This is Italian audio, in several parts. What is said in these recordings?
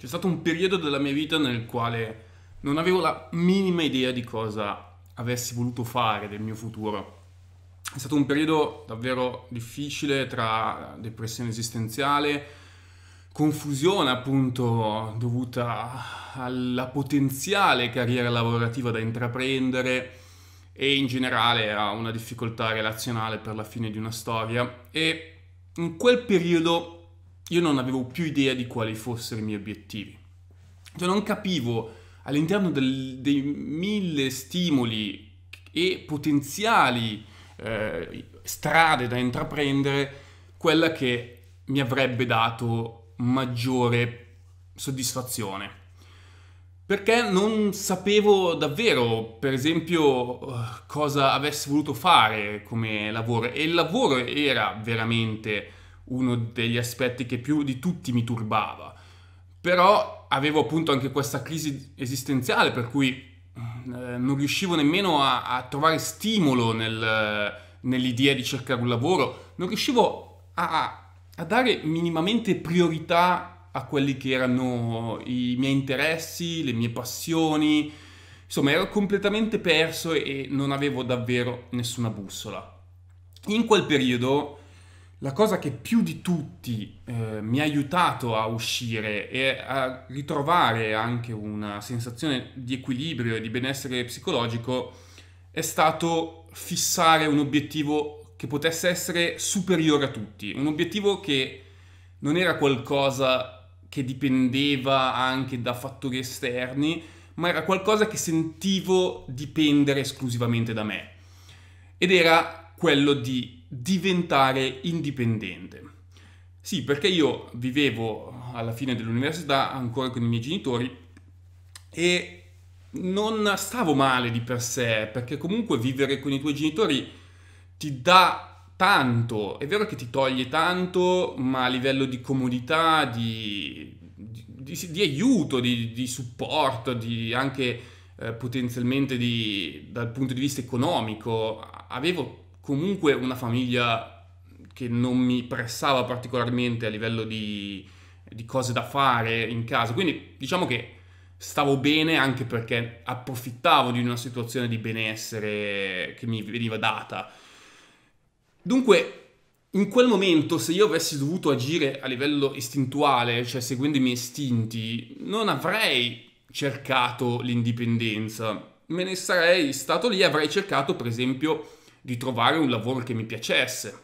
C'è stato un periodo della mia vita nel quale non avevo la minima idea di cosa avessi voluto fare del mio futuro. È stato un periodo davvero difficile tra depressione esistenziale, confusione appunto dovuta alla potenziale carriera lavorativa da intraprendere e in generale a una difficoltà relazionale per la fine di una storia e in quel periodo io non avevo più idea di quali fossero i miei obiettivi. Cioè non capivo all'interno del, dei mille stimoli e potenziali eh, strade da intraprendere quella che mi avrebbe dato maggiore soddisfazione. Perché non sapevo davvero, per esempio, eh, cosa avessi voluto fare come lavoro e il lavoro era veramente uno degli aspetti che più di tutti mi turbava. Però avevo appunto anche questa crisi esistenziale per cui eh, non riuscivo nemmeno a, a trovare stimolo nel, nell'idea di cercare un lavoro, non riuscivo a, a dare minimamente priorità a quelli che erano i miei interessi, le mie passioni, Insomma, ero completamente perso e non avevo davvero nessuna bussola. In quel periodo la cosa che più di tutti eh, mi ha aiutato a uscire e a ritrovare anche una sensazione di equilibrio e di benessere psicologico è stato fissare un obiettivo che potesse essere superiore a tutti, un obiettivo che non era qualcosa che dipendeva anche da fattori esterni, ma era qualcosa che sentivo dipendere esclusivamente da me. Ed era quello di diventare indipendente. Sì, perché io vivevo alla fine dell'università ancora con i miei genitori e non stavo male di per sé, perché comunque vivere con i tuoi genitori ti dà tanto, è vero che ti toglie tanto, ma a livello di comodità, di, di, di, di aiuto, di, supporto, di anche eh, potenzialmente dal punto di vista economico, avevo comunque una famiglia che non mi pressava particolarmente a livello di, di cose da fare in casa, quindi diciamo che stavo bene anche perché approfittavo di una situazione di benessere che mi veniva data. Dunque, in quel momento, se io avessi dovuto agire a livello istintuale, cioè seguendo i miei istinti, non avrei cercato l'indipendenza. Me ne sarei stato lì e avrei cercato, per esempio, di trovare un lavoro che mi piacesse.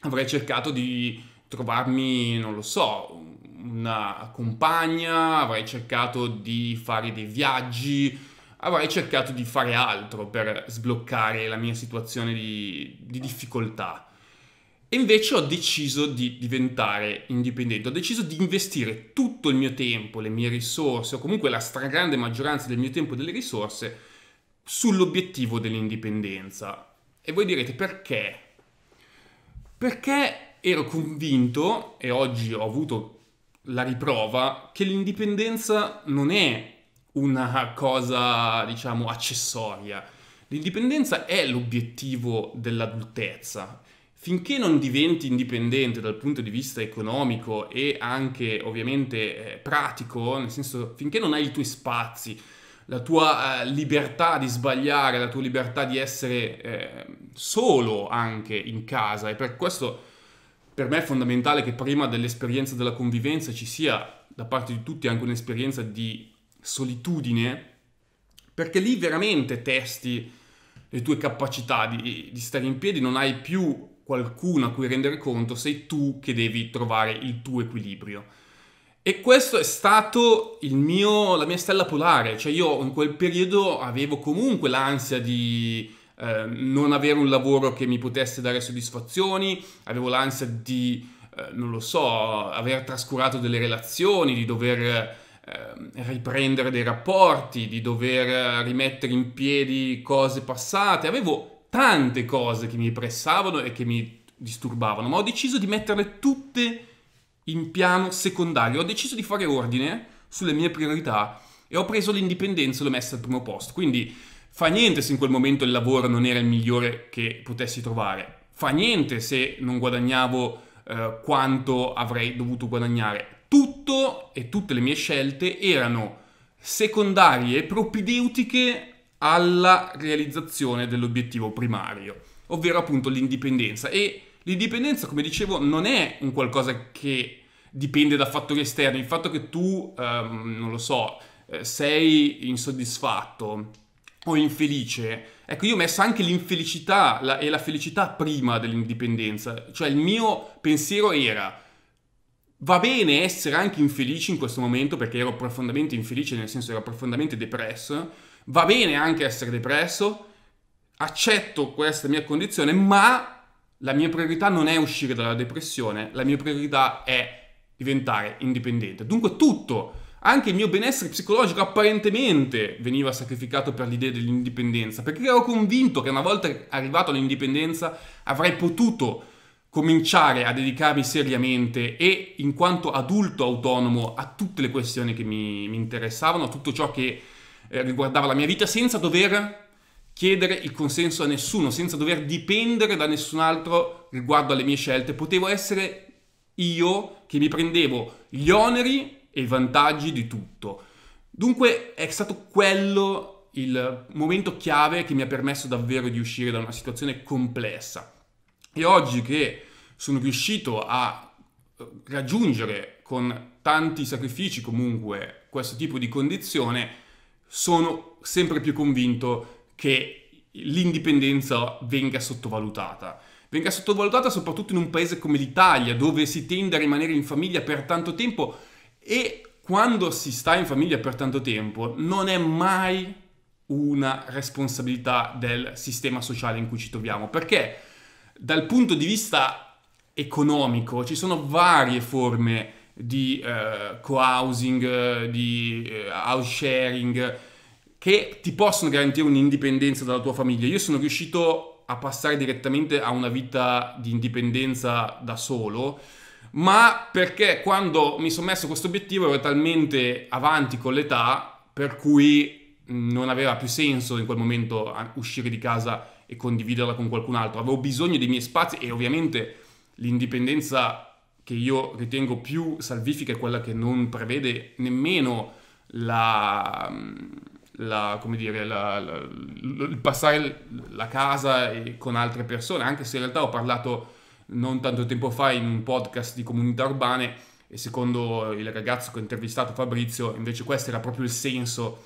Avrei cercato di trovarmi, non lo so, una compagna, avrei cercato di fare dei viaggi, avrei cercato di fare altro per sbloccare la mia situazione di, di difficoltà. E invece ho deciso di diventare indipendente, ho deciso di investire tutto il mio tempo, le mie risorse, o comunque la stragrande maggioranza del mio tempo e delle risorse, sull'obiettivo dell'indipendenza. E voi direte perché? Perché ero convinto, e oggi ho avuto la riprova, che l'indipendenza non è una cosa, diciamo, accessoria. L'indipendenza è l'obiettivo dell'adultezza. Finché non diventi indipendente dal punto di vista economico e anche ovviamente eh, pratico, nel senso finché non hai i tuoi spazi, la tua eh, libertà di sbagliare, la tua libertà di essere eh, solo anche in casa e per questo per me è fondamentale che prima dell'esperienza della convivenza ci sia da parte di tutti anche un'esperienza di solitudine perché lì veramente testi le tue capacità di, di stare in piedi, non hai più qualcuno a cui rendere conto, sei tu che devi trovare il tuo equilibrio. E questo è stato mio, la mia stella polare, cioè io in quel periodo avevo comunque l'ansia di Ehm, non avere un lavoro che mi potesse dare soddisfazioni, avevo l'ansia di, eh, non lo so, aver trascurato delle relazioni, di dover eh, riprendere dei rapporti, di dover rimettere in piedi cose passate, avevo tante cose che mi pressavano e che mi disturbavano, ma ho deciso di metterle tutte in piano secondario, ho deciso di fare ordine sulle mie priorità e ho preso l'indipendenza e l'ho messa al primo posto. Quindi Fa niente se in quel momento il lavoro non era il migliore che potessi trovare. Fa niente se non guadagnavo eh, quanto avrei dovuto guadagnare. Tutto e tutte le mie scelte erano secondarie e propedeutiche alla realizzazione dell'obiettivo primario, ovvero appunto l'indipendenza. E l'indipendenza, come dicevo, non è un qualcosa che dipende da fattori esterni. Il fatto che tu, ehm, non lo so, eh, sei insoddisfatto o infelice. Ecco, io ho messo anche l'infelicità la, e la felicità prima dell'indipendenza, cioè il mio pensiero era va bene essere anche infelice in questo momento perché ero profondamente infelice, nel senso ero profondamente depresso, va bene anche essere depresso, accetto questa mia condizione, ma la mia priorità non è uscire dalla depressione, la mia priorità è diventare indipendente. Dunque tutto anche il mio benessere psicologico apparentemente veniva sacrificato per l'idea dell'indipendenza, perché ero convinto che una volta arrivato all'indipendenza avrei potuto cominciare a dedicarmi seriamente e in quanto adulto autonomo a tutte le questioni che mi, mi interessavano, a tutto ciò che eh, riguardava la mia vita, senza dover chiedere il consenso a nessuno, senza dover dipendere da nessun altro riguardo alle mie scelte. Potevo essere io che mi prendevo gli oneri e i vantaggi di tutto. Dunque è stato quello il momento chiave che mi ha permesso davvero di uscire da una situazione complessa. E oggi che sono riuscito a eh, raggiungere con tanti sacrifici comunque questo tipo di condizione, sono sempre più convinto che l'indipendenza venga sottovalutata. Venga sottovalutata soprattutto in un paese come l'Italia, dove si tende a rimanere in famiglia per tanto tempo e quando si sta in famiglia per tanto tempo, non è mai una responsabilità del sistema sociale in cui ci troviamo, perché dal punto di vista economico ci sono varie forme di eh, co-housing, di eh, house sharing, che ti possono garantire un'indipendenza dalla tua famiglia. Io sono riuscito a passare direttamente a una vita di indipendenza da solo ma perché quando mi sono messo questo obiettivo ero talmente avanti con l'età per cui non aveva più senso in quel momento uscire di casa e condividerla con qualcun altro. Avevo bisogno dei miei spazi e ovviamente l'indipendenza che io ritengo più salvifica è quella che non prevede nemmeno la, la, dire, la, il passare la casa con altre persone, anche se in realtà ho parlato non tanto tempo fa in un podcast di comunità urbane e secondo il ragazzo che ho intervistato Fabrizio invece questo era proprio il senso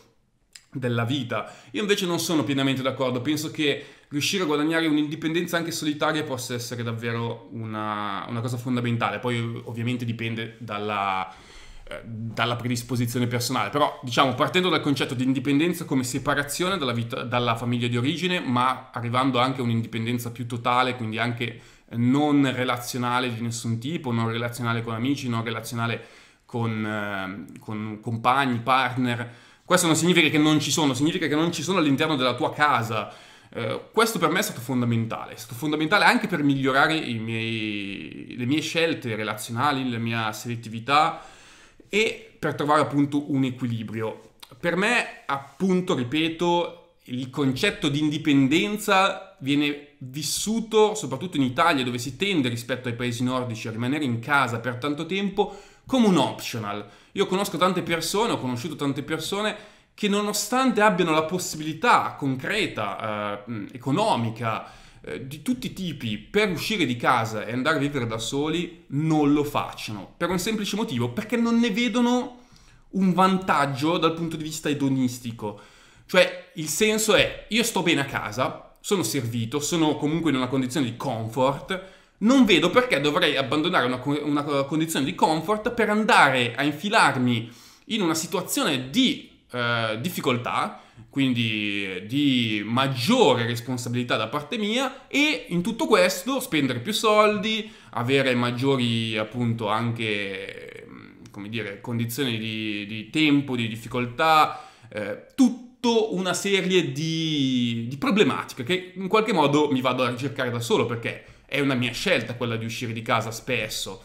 della vita. Io invece non sono pienamente d'accordo, penso che riuscire a guadagnare un'indipendenza anche solitaria possa essere davvero una, una cosa fondamentale, poi ovviamente dipende dalla, eh, dalla, predisposizione personale, però diciamo partendo dal concetto di indipendenza come separazione dalla, vita, dalla famiglia di origine, ma arrivando anche a un'indipendenza più totale, quindi anche non relazionale di nessun tipo, non relazionale con amici, non relazionale con, ehm, con compagni, partner. Questo non significa che non ci sono, significa che non ci sono all'interno della tua casa. Eh, questo per me è stato fondamentale, è stato fondamentale anche per migliorare miei, le mie scelte relazionali, la mia selettività e per trovare appunto un equilibrio. Per me, appunto, ripeto, il concetto di indipendenza viene vissuto, soprattutto in Italia, dove si tende rispetto ai paesi nordici a rimanere in casa per tanto tempo, come un optional. Io conosco tante persone, ho conosciuto tante persone che nonostante abbiano la possibilità concreta, eh, mm, economica, eh, di tutti i tipi per uscire di casa e andare a vivere da soli, non lo facciano. Per un semplice motivo, perché non ne vedono un vantaggio dal punto di vista edonistico. Cioè, il senso è, io sto bene a casa, sono servito, sono comunque in una condizione di comfort, non vedo perché dovrei abbandonare una, una condizione di comfort per andare a infilarmi in una situazione di eh, difficoltà, quindi di maggiore responsabilità da parte mia e in tutto questo spendere più soldi, avere maggiori appunto anche, come dire, condizioni di, di tempo, di difficoltà, eh, tutto una serie di, di, problematiche che in qualche modo mi vado a ricercare da solo perché è una mia scelta quella di uscire di casa spesso.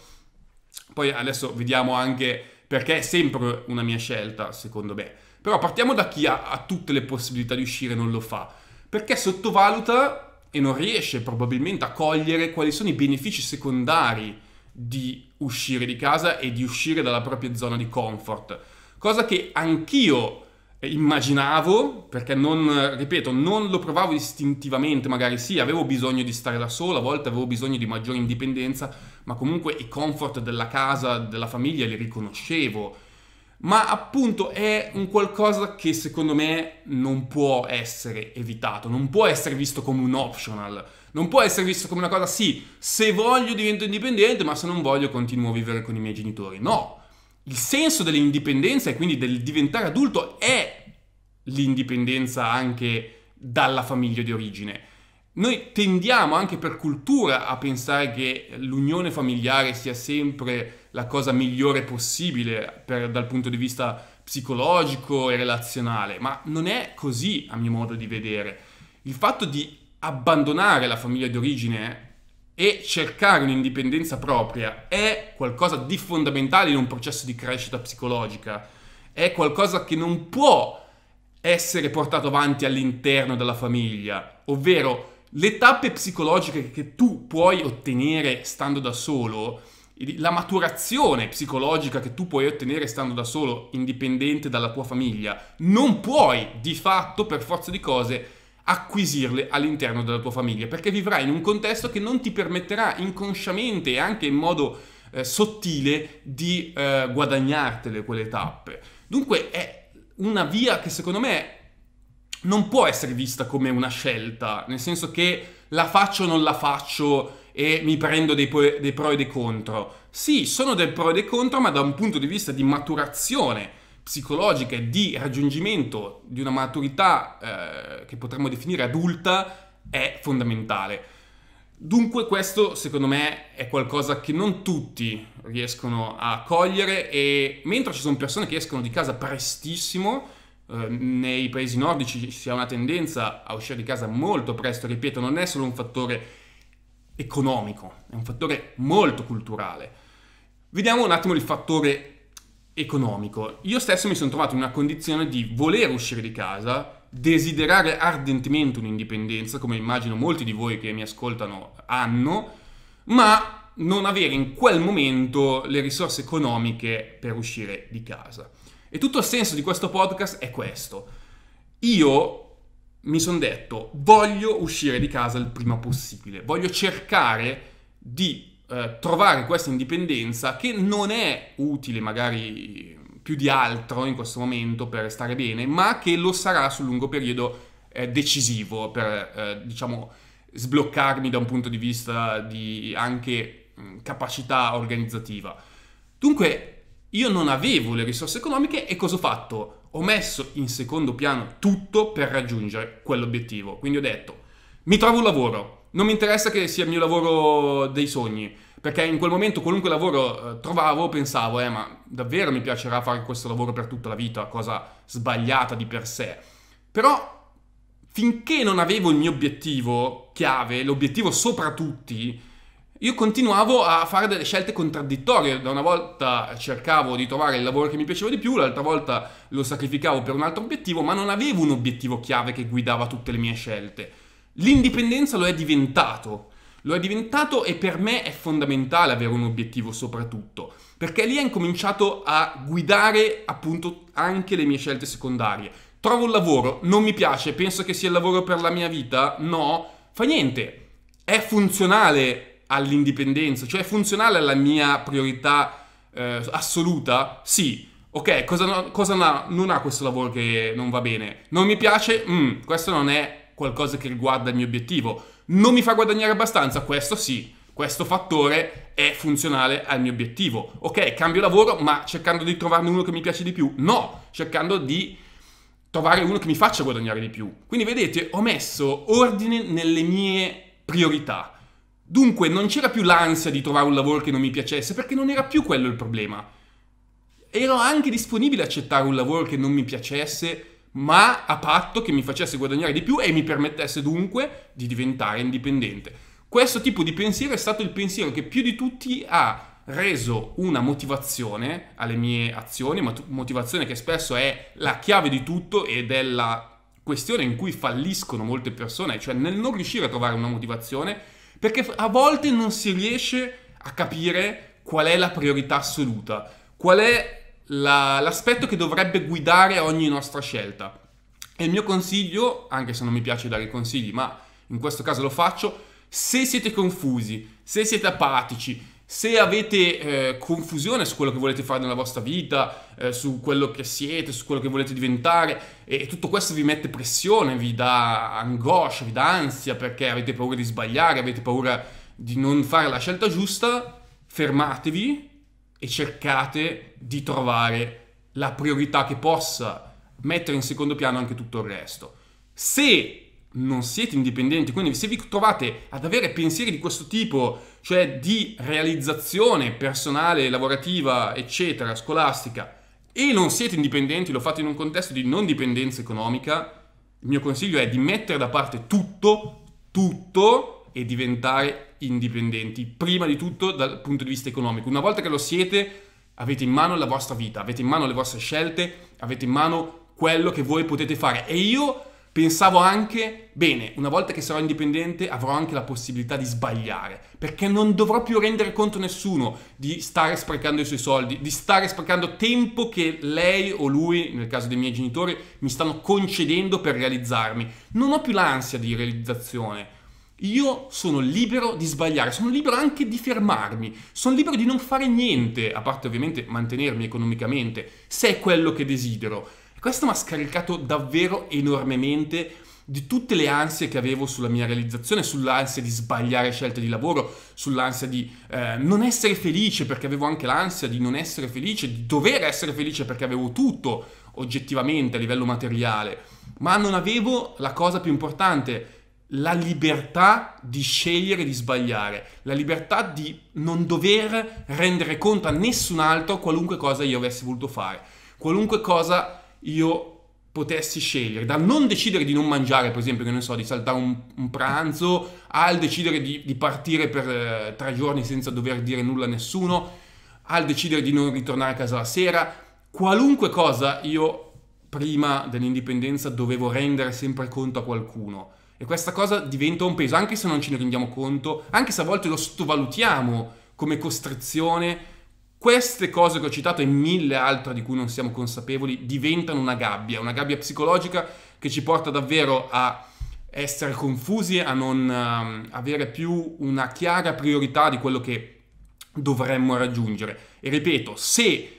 Poi adesso vediamo anche perché è sempre una mia scelta, secondo me. Però partiamo da chi ha, ha tutte le possibilità di uscire e non lo fa. Perché sottovaluta e non riesce probabilmente a cogliere quali sono i benefici secondari di uscire di casa e di uscire dalla propria zona di comfort. Cosa che anch'io eh, immaginavo, perché non, ripeto, non lo provavo istintivamente, magari sì, avevo bisogno di stare da solo, a volte avevo bisogno di maggiore indipendenza, ma comunque i comfort della casa, della famiglia li riconoscevo. Ma appunto è un qualcosa che secondo me non può essere evitato, non può essere visto come un optional, non può essere visto come una cosa sì, se voglio divento indipendente, ma se non voglio continuo a vivere con i miei genitori. No, il senso dell'indipendenza e quindi del diventare adulto è l'indipendenza anche dalla famiglia di origine. Noi tendiamo anche per cultura a pensare che l'unione familiare sia sempre la cosa migliore possibile per, dal punto di vista psicologico e relazionale, ma non è così a mio modo di vedere. Il fatto di abbandonare la famiglia di origine e cercare un'indipendenza propria è qualcosa di fondamentale in un processo di crescita psicologica, è qualcosa che non può essere portato avanti all'interno della famiglia, ovvero le tappe psicologiche che tu puoi ottenere stando da solo, la maturazione psicologica che tu puoi ottenere stando da solo, indipendente dalla tua famiglia, non puoi di fatto per forza di cose acquisirle all'interno della tua famiglia, perché vivrai in un contesto che non ti permetterà inconsciamente e anche in modo eh, sottile di eh, guadagnartele quelle tappe. Dunque è una via che secondo me non può essere vista come una scelta, nel senso che la faccio o non la faccio e mi prendo dei, po- dei pro e dei contro. Sì, sono del pro e dei contro, ma da un punto di vista di maturazione psicologica e di raggiungimento di una maturità eh, che potremmo definire adulta è fondamentale. Dunque questo secondo me è qualcosa che non tutti riescono a cogliere e mentre ci sono persone che escono di casa prestissimo, eh, nei paesi nordici si ha una tendenza a uscire di casa molto presto, ripeto, non è solo un fattore economico, è un fattore molto culturale. Vediamo un attimo il fattore economico. Io stesso mi sono trovato in una condizione di voler uscire di casa, desiderare ardentemente un'indipendenza, come immagino molti di voi che mi ascoltano hanno, ma non avere in quel momento le risorse economiche per uscire di casa. E tutto il senso di questo podcast è questo. Io mi sono detto, voglio uscire di casa il prima possibile, voglio cercare di eh, trovare questa indipendenza che non è utile magari più di altro in questo momento per stare bene, ma che lo sarà sul lungo periodo eh, decisivo per, eh, diciamo, sbloccarmi da un punto di vista di anche mh, mm, capacità organizzativa. Dunque, io non avevo le risorse economiche e cosa ho fatto? Ho messo in secondo piano tutto per raggiungere quell'obiettivo. Quindi ho detto, mi trovo un lavoro, non mi interessa che sia il mio lavoro dei sogni, perché in quel momento qualunque lavoro eh, trovavo pensavo, eh, ma davvero mi piacerà fare questo lavoro per tutta la vita, cosa sbagliata di per sé. Però finché non avevo il mio obiettivo chiave, l'obiettivo sopra tutti, io continuavo a fare delle scelte contraddittorie. Da una volta cercavo di trovare il lavoro che mi piaceva di più, l'altra volta lo sacrificavo per un altro obiettivo, ma non avevo un obiettivo chiave che guidava tutte le mie scelte. L'indipendenza lo è diventato. Lo è diventato e per me è fondamentale avere un obiettivo soprattutto, perché lì ho incominciato a guidare appunto anche le mie scelte secondarie. Trovo un lavoro, non mi piace, penso che sia il lavoro per la mia vita, no, fa niente. È funzionale all'indipendenza, cioè è funzionale alla mia priorità eh, assoluta? Sì. Ok, cosa, no, cosa no, non ha questo lavoro che non va bene? Non mi piace? Mm, questo non è qualcosa che riguarda il mio obiettivo. Non mi fa guadagnare abbastanza, questo sì, questo fattore è funzionale al mio obiettivo. Ok, cambio lavoro, ma cercando di trovarne uno che mi piace di più? No, cercando di trovare uno che mi faccia guadagnare di più. Quindi vedete, ho messo ordine nelle mie priorità. Dunque non c'era più l'ansia di trovare un lavoro che non mi piacesse, perché non era più quello il problema. Ero anche disponibile ad accettare un lavoro che non mi piacesse ma a patto che mi facesse guadagnare di più e mi permettesse dunque di diventare indipendente. Questo tipo di pensiero è stato il pensiero che più di tutti ha reso una motivazione alle mie azioni, motivazione che spesso è la chiave di tutto ed è la questione in cui falliscono molte persone, cioè nel non riuscire a trovare una motivazione, perché a volte non si riesce a capire qual è la priorità assoluta, qual è la, l'aspetto che dovrebbe guidare ogni nostra scelta. E il mio consiglio, anche se non mi piace dare consigli, ma in questo caso lo faccio, se siete confusi, se siete apatici, se avete eh, confusione su quello che volete fare nella vostra vita, eh, su quello che siete, su quello che volete diventare, e tutto questo vi mette pressione, vi dà angoscia, vi dà ansia perché avete paura di sbagliare, avete paura di non fare la scelta giusta, fermatevi, e cercate di trovare la priorità che possa mettere in secondo piano anche tutto il resto. Se non siete indipendenti, quindi se vi trovate ad avere pensieri di questo tipo, cioè di realizzazione personale, lavorativa, eccetera, scolastica, e non siete indipendenti, lo fate in un contesto di non dipendenza economica, il mio consiglio è di mettere da parte tutto, tutto e diventare indipendenti, prima di tutto dal punto di vista economico. Una volta che lo siete, avete in mano la vostra vita, avete in mano le vostre scelte, avete in mano quello che voi potete fare. E io pensavo anche, bene, una volta che sarò indipendente avrò anche la possibilità di sbagliare, perché non dovrò più rendere conto a nessuno di stare sprecando i suoi soldi, di stare sprecando tempo che lei o lui, nel caso dei miei genitori, mi stanno concedendo per realizzarmi. Non ho più l'ansia di realizzazione io sono libero di sbagliare, sono libero anche di fermarmi, sono libero di non fare niente, a parte ovviamente mantenermi economicamente, se è quello che desidero. Questo mi ha scaricato davvero enormemente di tutte le ansie che avevo sulla mia realizzazione, sull'ansia di sbagliare scelte di lavoro, sull'ansia di eh, non essere felice perché avevo anche l'ansia di non essere felice, di dover essere felice perché avevo tutto oggettivamente a livello materiale, ma non avevo la cosa più importante, la libertà di scegliere di sbagliare, la libertà di non dover rendere conto a nessun altro qualunque cosa io avessi voluto fare, qualunque cosa io potessi scegliere, dal non decidere di non mangiare, per esempio, che ne so, di saltare un, un pranzo, al decidere di, di partire per eh, tre giorni senza dover dire nulla a nessuno, al decidere di non ritornare a casa la sera, qualunque cosa io prima dell'indipendenza dovevo rendere sempre conto a qualcuno e questa cosa diventa un peso, anche se non ce ne rendiamo conto, anche se a volte lo sottovalutiamo come costrizione, queste cose che ho citato e mille altre di cui non siamo consapevoli diventano una gabbia, una gabbia psicologica che ci porta davvero a essere confusi, a non um, avere più una chiara priorità di quello che dovremmo raggiungere. E ripeto, se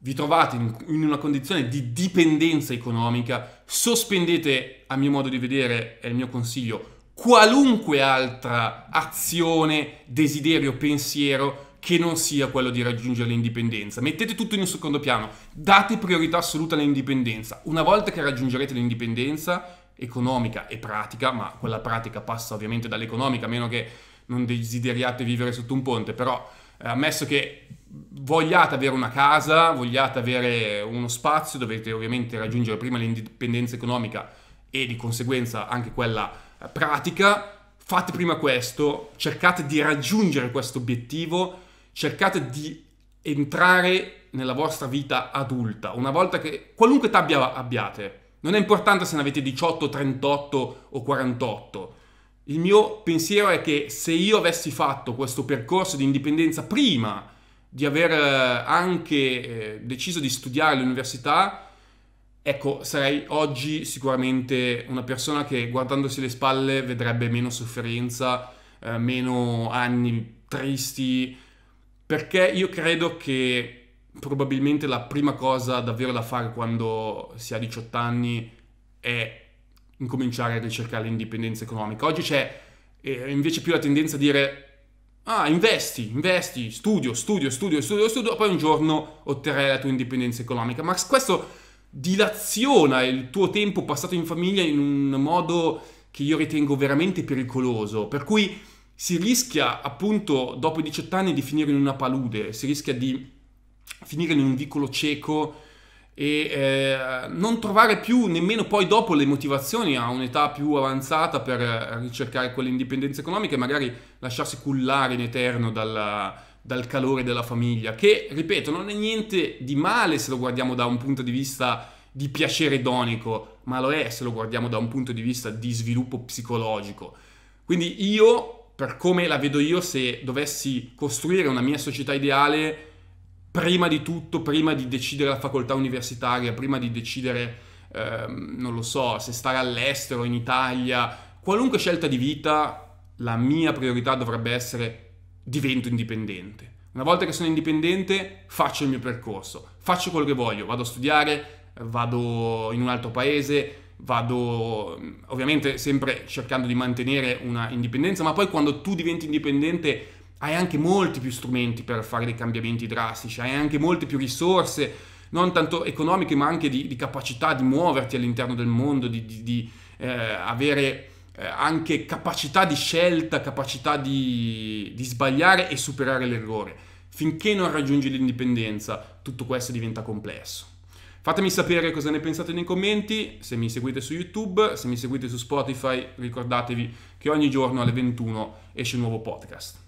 vi trovate in, una condizione di dipendenza economica, sospendete, a mio modo di vedere, è il mio consiglio, qualunque altra azione, desiderio, pensiero che non sia quello di raggiungere l'indipendenza. Mettete tutto in un secondo piano, date priorità assoluta all'indipendenza. Una volta che raggiungerete l'indipendenza economica e pratica, ma quella pratica passa ovviamente dall'economica, a meno che non desideriate vivere sotto un ponte, però eh, ammesso che vogliate avere una casa, vogliate avere uno spazio, dovete ovviamente raggiungere prima l'indipendenza economica e di conseguenza anche quella eh, pratica. Fate prima questo, cercate di raggiungere questo obiettivo, cercate di entrare nella vostra vita adulta, una volta che qualunque età abbiate, non è importante se ne avete 18, 38 o 48. Il mio pensiero è che se io avessi fatto questo percorso di indipendenza prima di aver eh, anche eh, deciso di studiare all'università, ecco, sarei oggi sicuramente una persona che guardandosi le spalle vedrebbe meno sofferenza, eh, meno anni tristi, perché io credo che probabilmente la prima cosa davvero da fare quando si ha 18 anni è incominciare a ricercare l'indipendenza economica. Oggi c'è invece più la tendenza a dire Ah, investi, investi, studio, studio, studio, studio, studio, poi un giorno otterrai la tua indipendenza economica. Ma questo dilaziona il tuo tempo passato in famiglia in un modo che io ritengo veramente pericoloso, per cui si rischia appunto dopo i 18 anni di finire in una palude, si rischia di finire in un vicolo cieco e eh, non trovare più nemmeno poi dopo le motivazioni a un'età più avanzata per ricercare quell'indipendenza economica e magari lasciarsi cullare in eterno dalla, dal calore della famiglia, che ripeto non è niente di male se lo guardiamo da un punto di vista di piacere idonico, ma lo è se lo guardiamo da un punto di vista di sviluppo psicologico. Quindi io, per come la vedo io, se dovessi costruire una mia società ideale, prima di tutto, prima di decidere la facoltà universitaria, prima di decidere, ehm, non lo so, se stare all'estero, in Italia, qualunque scelta di vita, la mia priorità dovrebbe essere divento indipendente. Una volta che sono indipendente, faccio il mio percorso, faccio quello che voglio, vado a studiare, vado in un altro paese, vado ovviamente sempre cercando di mantenere una indipendenza, ma poi quando tu diventi indipendente hai anche molti più strumenti per fare dei cambiamenti drastici, hai anche molte più risorse, non tanto economiche ma anche di, di capacità di muoverti all'interno del mondo, di, di, di eh, avere eh, anche capacità di scelta, capacità di, sbagliare e superare l'errore. Finché non raggiungi l'indipendenza, tutto questo diventa complesso. Fatemi sapere cosa ne pensate nei commenti, se mi seguite su YouTube, se mi seguite su Spotify, ricordatevi che ogni giorno alle 21 esce un nuovo podcast.